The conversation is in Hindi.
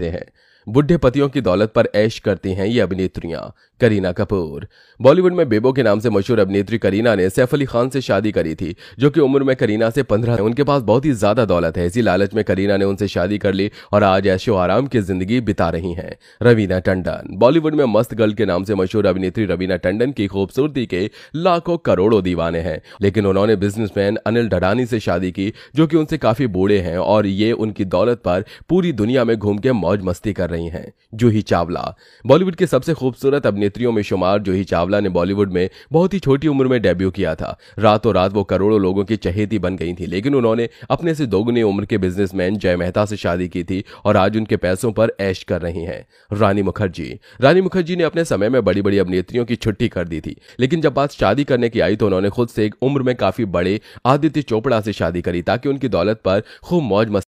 सकते हैं बुढ़े पतियों की दौलत पर ऐश करती हैं ये अभिनेत्रियां करीना कपूर बॉलीवुड में बेबो के नाम से मशहूर अभिनेत्री करीना ने सैफ अली खान से शादी करी थी जो कि उम्र में करीना से पंद्रह उनके पास बहुत ही ज्यादा दौलत है इसी लालच में करीना ने उनसे शादी कर ली और आज ऐशो आराम की जिंदगी बिता रही है रवीना टंडन बॉलीवुड में मस्त गर्ल के नाम से मशहूर अभिनेत्री रवीना टंडन की खूबसूरती के लाखों करोड़ों दीवाने हैं लेकिन उन्होंने बिजनेसमैन अनिल ढडानी से शादी की जो कि उनसे काफी बूढ़े हैं और ये उनकी दौलत पर पूरी दुनिया में घूम के मौज मस्ती कर रहे रही हैं जूही चावला बॉलीवुड के सबसे खूबसूरत अभिनेत्रियों में शुमार जूही चावला ने बॉलीवुड में बहुत ही छोटी उम्र में डेब्यू किया था रातों रात वो करोड़ों लोगों की चहेती बन गई थी लेकिन उन्होंने अपने से दोगुनी उम्र के बिजनेसमैन जय मेहता से शादी की थी और आज उनके पैसों पर ऐश कर रही हैं रानी मुखर्जी रानी मुखर्जी ने अपने समय में बड़ी बड़ी अभिनेत्रियों की छुट्टी कर दी थी लेकिन जब बात शादी करने की आई तो उन्होंने खुद से एक उम्र में काफी बड़े आदित्य चोपड़ा से शादी करी ताकि उनकी दौलत पर खूब मौज